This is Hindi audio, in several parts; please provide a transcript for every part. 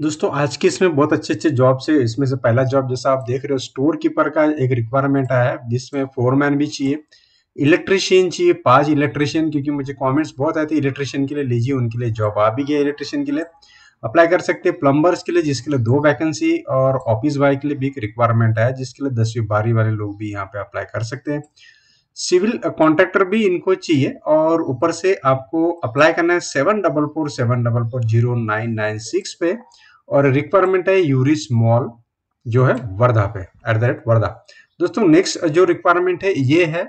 दोस्तों आज के इसमें बहुत अच्छे अच्छे जॉब से इसमें से पहला जॉब जैसा आप देख रहे हो स्टोर कीपर का एक रिक्वायरमेंट आया है जिसमें फोरमैन भी चाहिए इलेक्ट्रिशियन चाहिए पांच इलेक्ट्रिशियन क्योंकि मुझे कमेंट्स बहुत आए थे इलेक्ट्रिशियन के लिए लीजिए उनके लिए जॉब आ भी गया इलेक्ट्रिशियन के लिए अप्लाई कर सकते हैं प्लम्बर्स के लिए जिसके लिए दो वैकेंसी और ऑफिस बॉय के लिए भी एक रिक्वायरमेंट है जिसके लिए दसवीं बारहवीं वाले लोग भी यहाँ पे अप्लाई कर सकते हैं सिविल कॉन्ट्रैक्टर भी इनको चाहिए और ऊपर से आपको अप्लाई करना है seven double four seven double four zero nine nine six पे और रिक्वायरमेंट है यूरिस मॉल जो है वर्धा पे एट द रेट वर्धा दोस्तों नेक्स्ट जो रिक्वायरमेंट है ये है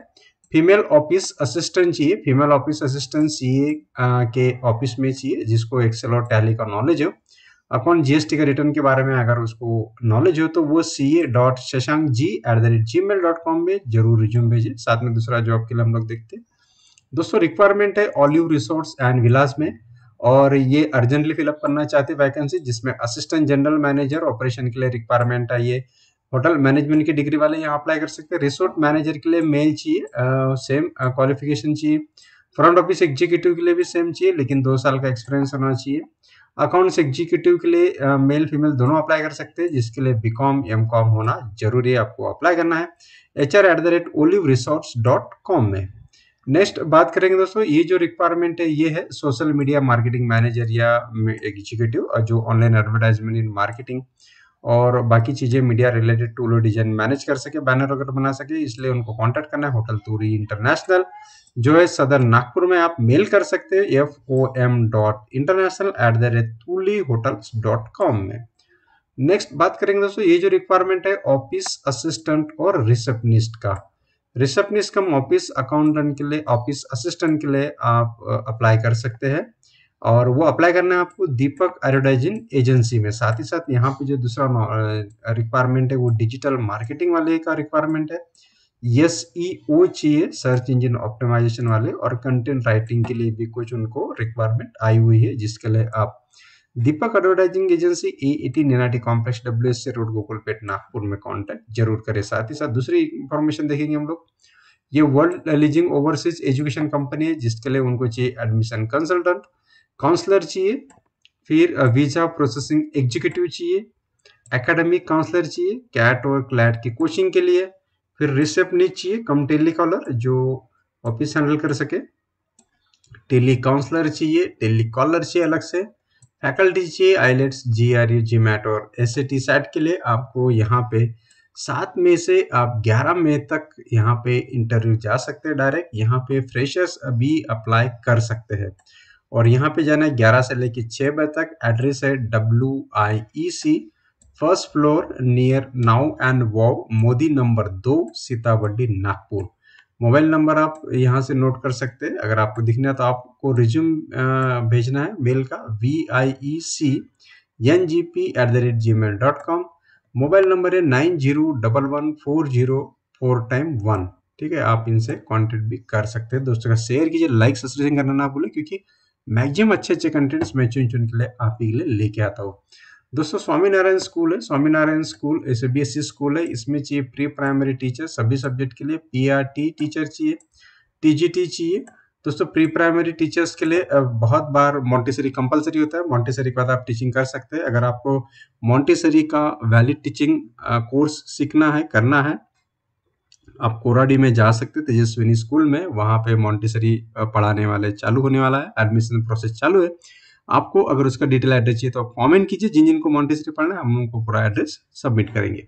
फीमेल ऑफिस असिस्टेंट चाहिए female office assistant C K office में चाहिए जिसको एक्सेल और टैली का नॉलेज हो अपॉन जीएसटी का रिटर्न के बारे में अगर उसको नॉलेज हो तो वो C A dot Shashank G at the rate Gmail dot com में जरूर रिज्यूम भेजे साथ में दूसरा जॉब के लिए हम लोग देखते हैं दोस्तों रिक्वायरमेंट है ऑलिव रिसोर्स एंड विलास में और ये अर्जेंटली फिलअप करना चाहते वैकेंसी जिसमें असिस्टेंट जनरल मैनेजर ऑपरेशन के लिए रिक्वायरमेंट है ये होटल मैनेजमेंट की डिग्री वाले यहाँ अप्लाई कर सकते हैं रिसोर्ट मैनेजर के लिए मेल चाहिए सेम क्वालिफिकेशन चाहिए फ्रंट ऑफिस एग्जीक्यूटिव के लिए भी सेम चाहिए लेकिन दो साल का एक्सपीरियंस होना चाहिए अकाउंट्स एग्जीक्यूटिव के लिए मेल फीमेल दोनों अप्लाई कर सकते हैं जिसके लिए बी कॉम एम कॉम होना जरूरी है आपको अप्लाई करना है H R at the rate Olive resource dot com में नेक्स्ट बात करेंगे दोस्तों ये जो रिक्वायरमेंट है ये है सोशल मीडिया मार्केटिंग मैनेजर या एग्जीक्यूटिव जो ऑनलाइन एडवर्टाइजमेंट इन मार्केटिंग और बाकी चीज़ें मीडिया रिलेटेड टूल और डिजाइन मैनेज कर सके बैनर वगैरह बना सके इसलिए उनको कांटेक्ट करना है होटल तूरी इंटरनेशनल जो है सदर नागपुर में आप मेल कर सकते हैं F O M dot international at the rate Tuli hotels dot com में नेक्स्ट बात करेंगे दोस्तों ये जो रिक्वायरमेंट है ऑफिस असिस्टेंट और रिसेप्शनिस्ट का रिसेप्शनिस्ट कम ऑफिस अकाउंटेंट के लिए ऑफिस असिस्टेंट के लिए आप अप्लाई कर सकते हैं और वो अप्लाई करना है आपको दीपक एडवर्टाइजिंग एजेंसी में साथ ही साथ यहाँ पे जो दूसरा रिक्वायरमेंट है वो डिजिटल मार्केटिंग वाले का रिक्वायरमेंट है यस ई ओ चाहिए सर्च इंजन ऑप्टिमाइजेशन वाले और कंटेंट राइटिंग के लिए भी कुछ उनको रिक्वायरमेंट आई हुई है जिसके लिए आप Deepak advertising agency A eighty नेनाटी complex W S C road Gokulpeth Nagpur में कॉन्टैक्ट जरूर करें साथ ही साथ दूसरी इन्फॉर्मेशन देखेंगे हम लोग ये world leading overseas education company है जिसके लिए उनको चाहिए एडमिशन कंसल्टेंट काउंसलर चाहिए फिर वीजा प्रोसेसिंग एग्जीक्यूटिव चाहिए एकेडमिक काउंसलर चाहिए कैट और क्लैट की कोचिंग के लिए फिर रिसेप्शनिस्ट चाहिए कम टेली कॉलर जो ऑफिस हैंडल कर सके टेली काउंसलर चाहिए टेली कॉलर चाहिए अलग से फैकल्टी चाहिए IELTS G R E GMAT और एस ए टी सैट के लिए आपको यहाँ पे सात में से आप ग्यारह मई तक यहाँ पे इंटरव्यू जा सकते हैं डायरेक्ट यहाँ पे फ्रेशर्स अभी अप्लाई कर सकते हैं और यहाँ पे जाना है ग्यारह से लेके छः बजे तक एड्रेस है W I E C first floor near नाउ एंड वाव मोदी नंबर दो सीताबड्डी नागपुर मोबाइल नंबर आप यहाँ से नोट कर सकते हैं अगर आपको दिखना है तो आपको रिज्यूम भेजना है मेल का V I E C N G P at the rate Gmail dot com mobile number है nine zero double one four zero four time one ठीक है आप इनसे कॉन्टेक्ट भी कर सकते हैं दोस्तों का शेयर कीजिए लाइक सब्सक्रिप्शन करना ना भूलें क्योंकि मैक्सिमम अच्छे अच्छे कंटेंट्स मैं चुन चुन के लिए आप ही लिए लेके आता हूँ दोस्तों स्वामीनारायण स्कूल है Swaminarayan school S B S C school है इसमें चाहिए प्री प्राइमरी टीचर सभी सब्जेक्ट के लिए पी आर टी टीचर चाहिए टी जी टी चाहिए दोस्तों प्री प्राइमरी टीचर्स के लिए बहुत बार मॉन्टेसरी कंपलसरी होता है मॉन्टेसरी के बाद आप टीचिंग कर सकते हैं अगर आपको मॉन्टेसरी का वैलिड टीचिंग कोर्स सीखना है करना है आप कोराडी में जा सकते हैं तेजस्विनी स्कूल में वहाँ पे मॉन्टेसरी पढ़ाने वाले चालू होने वाला है एडमिशन प्रोसेस चालू है आपको अगर उसका डिटेल एड्रेस चाहिए तो आप कॉमेंट कीजिए जिन जिनको मॉन्टेसरी पढ़ना है हम उनको पूरा एड्रेस सबमिट करेंगे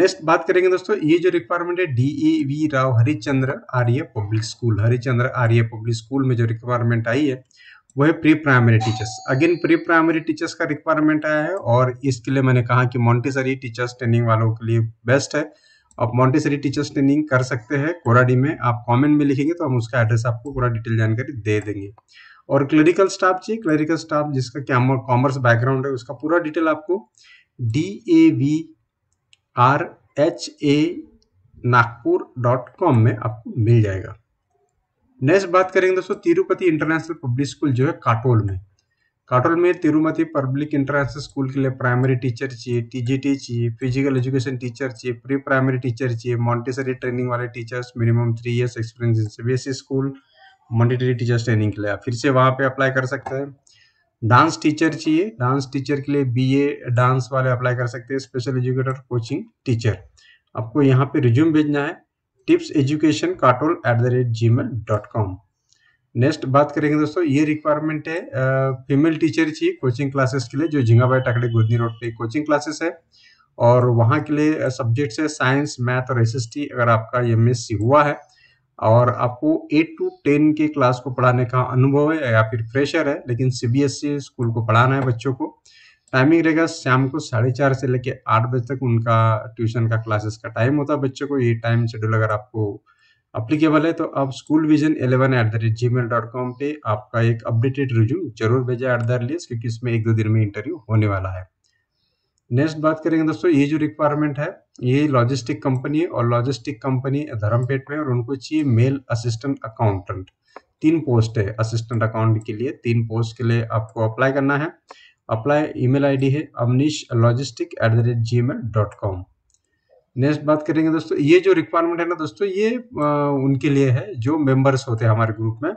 नेक्स्ट बात करेंगे दोस्तों ये जो रिक्वायरमेंट है D A V Rao Harichandra Arya public school Harichandra Arya public school में जो रिक्वायरमेंट आई है वो है pre primary teachers again pre primary teachers का रिक्वायरमेंट आया है और इसके लिए मैंने कहा कि मॉन्टेसरी टीचर्स ट्रेनिंग वालों के लिए बेस्ट है आप मॉन्टेसरी टीचर्स ट्रेनिंग कर सकते हैं कोराडी में आप कमेंट में लिखेंगे तो हम उसका एड्रेस आपको पूरा डिटेल जानकारी दे देंगे और क्लरिकल स्टाफ चाहिए क्लरिकल स्टाफ जिसका क्या कॉमर्स बैकग्राउंड है उसका पूरा डिटेल आपको D A V R H A Nagpur dot com में आपको मिल जाएगा नेक्स्ट बात करेंगे दोस्तों तिरुपति इंटरनेशनल पब्लिक स्कूल जो है काटोल में काटोल में तिरुमति पब्लिक इंट्रांस स्कूल के लिए प्राइमरी टीचर चाहिए टीजीटी चाहिए फिजिकल एजुकेशन टीचर चाहिए प्री प्राइमरी टीचर चाहिए मॉन्टेसरी ट्रेनिंग वाले teachers minimum three years experience in CBSE school Montessori teachers training के लिए फिर से वहाँ पे अप्लाई कर सकते हैं डांस टीचर चाहिए डांस टीचर के लिए बी डांस वाले अप्लाई कर सकते हैं स्पेशल एजुकेटर कोचिंग टीचर आपको यहाँ पे रिज्यूम भेजना है tips education Katol at the rate Gmail dot com next बात करेंगे दोस्तों ये रिक्वायरमेंट है फीमेल टीचर की कोचिंग क्लासेस के लिए जो झिंगाबाई टाकड़े गोदनी रोड पे कोचिंग क्लासेस है और वहाँ के लिए सब्जेक्ट्स है साइंस मैथ और एस अगर आपका एम हुआ है और आपको एट टू टेन के क्लास को पढ़ाने का अनुभव है या फिर प्रेशर है लेकिन सी स्कूल e को पढ़ाना है बच्चों को टाइमिंग रहेगा शाम को साढ़े चार से लेकर आठ बजे तक उनका ट्यूशन का क्लासेस का टाइम होता है बच्चों को ये टाइम शेड्यूल अगर आपको अप्लीकेबल है तो आप school vision eleven at the rate Gmail dot com पे आपका एक अपडेटेड रिज्यूम जरूर भेजा एट द अर्लियस्ट क्योंकि इसमें एक दो दिन में इंटरव्यू होने वाला है नेक्स्ट बात करेंगे दोस्तों ये जो रिक्वायरमेंट है ये लॉजिस्टिक कंपनी है और लॉजिस्टिक कंपनी धर्मपेट में और उनको चाहिए मेल असिस्टेंट अकाउंटेंट तीन पोस्ट है असिस्टेंट अकाउंट के लिए तीन पोस्ट के लिए आपको अप्लाई करना है अप्लाई ईमेल आईडी है Avnish logistic at the rate Gmail dot com next बात करेंगे दोस्तों ये जो रिक्वायरमेंट है ना दोस्तों ये आ, उनके लिए है जो मेंबर्स होते हैं हमारे ग्रुप में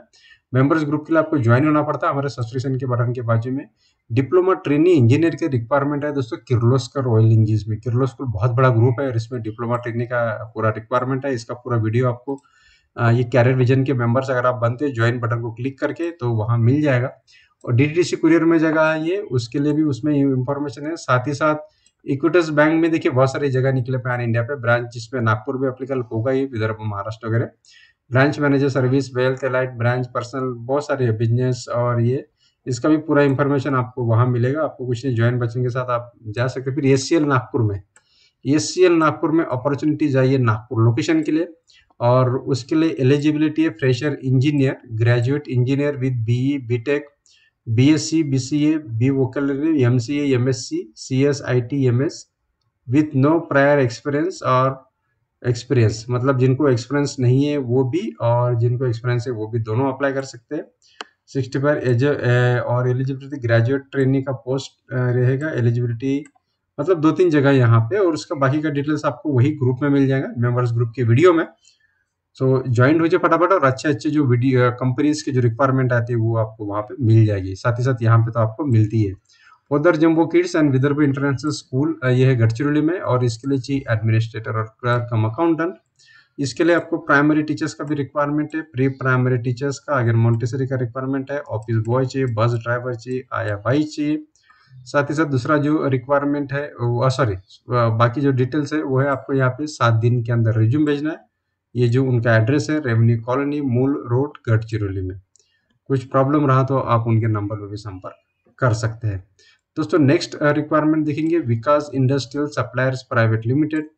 मेंबर्स ग्रुप के लिए आपको ज्वाइन होना पड़ता है हमारे सब्सक्रिप्शन के बटन के बाजू में डिप्लोमा ट्रेनिंग इंजीनियर के रिक्वायरमेंट है दोस्तों किर्लोस्कर ऑयल इंजीन में किर्लोस्कर बहुत बड़ा ग्रुप है और इसमें डिप्लोमा ट्रेनिंग का पूरा रिक्वायरमेंट है इसका पूरा वीडियो आपको आ, ये कैरियर विजन के मेंबर्स अगर आप बनते हैं ज्वाइन बटन को क्लिक करके तो वहाँ मिल जाएगा और डी कुरियर में जगह है ये उसके लिए भी उसमें इंफॉर्मेशन है साथ ही साथ इक्विटस बैंक में देखिए बहुत सारी जगह निकले पैन इंडिया पे ब्रांच जिसमें नागपुर में अप्लीकेबल होगा ही विदर्भ महाराष्ट्र वगैरह branch manager service wealth elite branch personal बहुत सारे बिजनेस और ये इसका भी पूरा इन्फॉर्मेशन आपको वहाँ मिलेगा आपको कुछ नहीं ज्वाइन बच्चन के साथ आप जा सकते फिर एस नागपुर में एस नागपुर में अपॉर्चुनिटी जाइए नागपुर लोकेशन के लिए और उसके लिए एलिजिबिलिटी है fresher engineer graduate engineer with BE BTech B S C B C A B vocal M C M S C C S I T M S with no prior experience और एक्सपीरियंस मतलब जिनको एक्सपीरियंस नहीं है वो भी और जिनको एक्सपीरियंस है वो भी दोनों अप्लाई कर सकते हैं सिक्सटी फाइव एज और एलिजिबिलिटी ग्रेजुएट ट्रेनिंग का पोस्ट eh, रहेगा एलिजिबिलिटी मतलब दो तीन जगह यहाँ पे और उसका बाकी का डिटेल्स आपको वही ग्रुप में मिल जाएगा मेंबर्स ग्रुप के वीडियो में सो ज्वाइंट ज्वाइन हो जाए फटाफट और अच्छे अच्छे जो वीडियो कंपनीज uh, के जो रिक्वायरमेंट आती है वो आपको वहाँ पे मिल जाएगी साथ ही साथ यहाँ पे तो आपको मिलती है उधर jumbo kids and Vidarbha international school ये है गढ़चिरौली में और इसके लिए चाहिए एडमिनिस्ट्रेटर और क्लर्क कम अकाउंटेंट इसके लिए आपको प्राइमरी टीचर्स का भी रिक्वायरमेंट है प्री प्राइमरी टीचर्स का अगर मोन्टेसरी का रिक्वायरमेंट है ऑफिस बॉय चाहिए बस ड्राइवर चाहिए आया भाई चाहिए साथ ही साथ दूसरा जो रिक्वायरमेंट है सॉरी uh, uh, बाकी जो डिटेल्स है वो है आपको यहाँ पे सात दिन के अंदर रिज्यूम भेजना है ये जो उनका एड्रेस है revenue colony Mul road Gadchiroli में कुछ प्रॉब्लम रहा तो आप उनके नंबर पर भी संपर्क कर सकते हैं दोस्तों नेक्स्ट रिक्वायरमेंट देखेंगे Vikas industrial suppliers private limited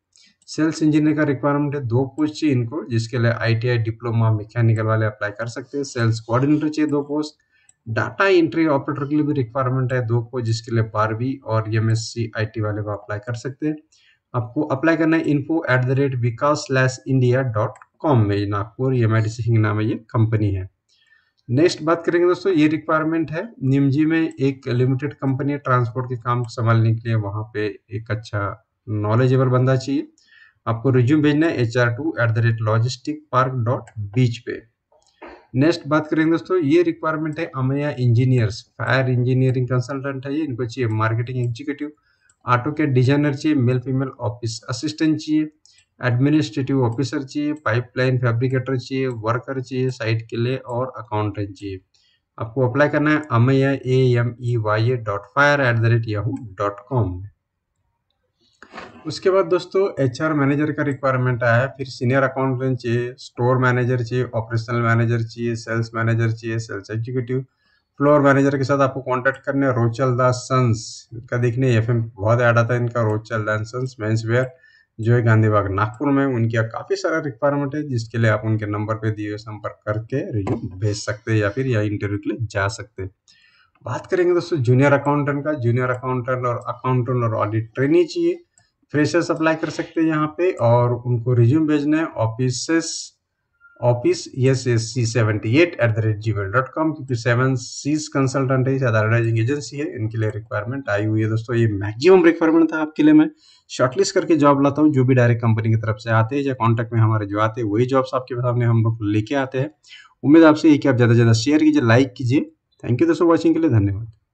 sales engineer का रिक्वायरमेंट है दो पोस्ट चाहिए इनको जिसके लिए आईटीआई डिप्लोमा मैकेनिकल वाले अप्लाई कर सकते हैं सेल्स कोऑर्डिनेटर चाहिए दो पोस्ट डाटा एंट्री ऑपरेटर के लिए भी रिक्वायरमेंट है दो पोस्ट जिसके लिए बारहवीं और एम एस वाले को अप्लाई कर सकते हैं आपको अप्लाई करना है info at the rate Vikas slash India dot com में नागपुर ये एम सिंह नाम है ये कंपनी है नेक्स्ट बात करेंगे दोस्तों ये रिक्वायरमेंट है निमजी में एक लिमिटेड कंपनी है ट्रांसपोर्ट के काम संभालने के लिए वहाँ पे एक अच्छा नॉलेजेबल बंदा चाहिए आपको रिज्यूम भेजना है H R two at the rate logistic park dot biz पे नेक्स्ट बात करेंगे दोस्तों ये रिक्वायरमेंट है Amaya engineers fire engineering consultant है ये इनको चाहिए मार्केटिंग एग्जीक्यूटिव ऑटो के डिजाइनर चाहिए मेल फीमेल ऑफिस असिस्टेंट चाहिए एडमिनिस्ट्रेटिव ऑफिसर चाहिए पाइपलाइन फैब्रिकेटर चाहिए वर्कर चाहिए साइट के लिए और अकाउंटेंट चाहिए आपको अप्लाई करना है Amaya A M E Y A dot fire at the rate Yahoo dot com उसके बाद दोस्तों एचआर मैनेजर का रिक्वायरमेंट आया है फिर सीनियर अकाउंटेंट चाहिए स्टोर मैनेजर चाहिए ऑपरेशनल मैनेजर चाहिए सेल्स मैनेजर चाहिए सेल्स एग्जीक्यूटिव फ्लोर मैनेजर के साथ आपको कांटेक्ट करने रोचल दास सन्स का देखने एफ बहुत ऐड आता है इनका रोचल दास सन्स मेन्स वेयर जो है गांधी बाग नागपुर में उनकी काफ़ी सारा रिक्वायरमेंट है जिसके लिए आप उनके नंबर पे दिए संपर्क करके रिज्यूम भेज सकते हैं या फिर या इंटरव्यू के लिए जा सकते हैं बात करेंगे दोस्तों जूनियर अकाउंटेंट का जूनियर अकाउंटेंट और अकाउंटेंट और ऑडिट ट्रेनी चाहिए फ्रेशर्स अप्लाई कर सकते हैं यहाँ पे और उनको रिज्यूम भेजना है offices office S S C seventy eight at the rate Gmail dot com क्योंकि सेवन सीज कंसल्टेंट है साधारणाइजिंग एजेंसी है इनके लिए रिक्वायरमेंट आई हुई है दोस्तों ये मैक्सिमम रिक्वायरमेंट था आपके लिए मैं शॉर्टलिस्ट करके जॉब लाता हूँ जो भी डायरेक्ट कंपनी की तरफ से आते हैं या कॉन्टैक्ट में हमारे जो आते हैं वही जॉब्स आपके सामने हम लोग लेके आते हैं उम्मीद आपसे ये कि आप ज़्यादा से ज़्यादा शेयर कीजिए लाइक कीजिए थैंक यू दोस्तों वॉचिंग के लिए धन्यवाद